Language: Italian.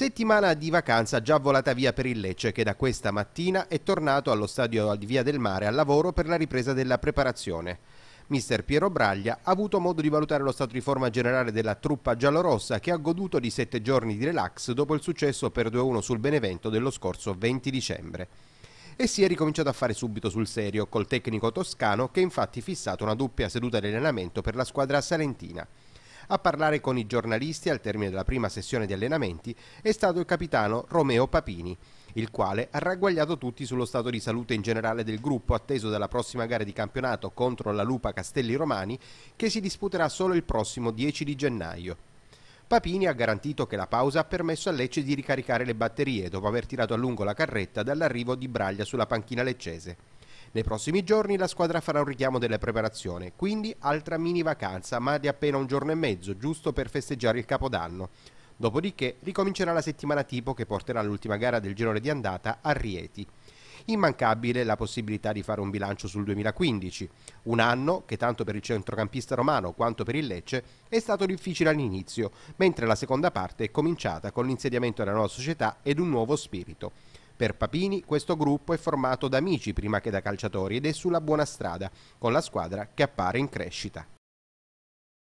Settimana di vacanza già volata via per il Lecce che da questa mattina è tornato allo stadio di Via del Mare al lavoro per la ripresa della preparazione. Mister Piero Braglia ha avuto modo di valutare lo stato di forma generale della truppa giallorossa che ha goduto di sette giorni di relax dopo il successo per 2-1 sul Benevento dello scorso 20 dicembre. E si è ricominciato a fare subito sul serio col tecnico toscano che infatti fissato una doppia seduta di allenamento per la squadra salentina. A parlare con i giornalisti al termine della prima sessione di allenamenti è stato il capitano Romeo Papini il quale ha ragguagliato tutti sullo stato di salute in generale del gruppo atteso dalla prossima gara di campionato contro la Lupa Castelli Romani che si disputerà solo il prossimo 10 di gennaio. Papini ha garantito che la pausa ha permesso a Lecce di ricaricare le batterie dopo aver tirato a lungo la carretta dall'arrivo di Braglia sulla panchina leccese. Nei prossimi giorni la squadra farà un richiamo della preparazione, quindi altra mini vacanza, ma di appena un giorno e mezzo, giusto per festeggiare il Capodanno. Dopodiché ricomincerà la settimana tipo che porterà l'ultima gara del girone di andata a Rieti. Immancabile la possibilità di fare un bilancio sul 2015, un anno che tanto per il centrocampista romano quanto per il Lecce è stato difficile all'inizio, mentre la seconda parte è cominciata con l'insediamento della nuova società ed un nuovo spirito. Per Papini questo gruppo è formato da amici prima che da calciatori ed è sulla buona strada, con la squadra che appare in crescita.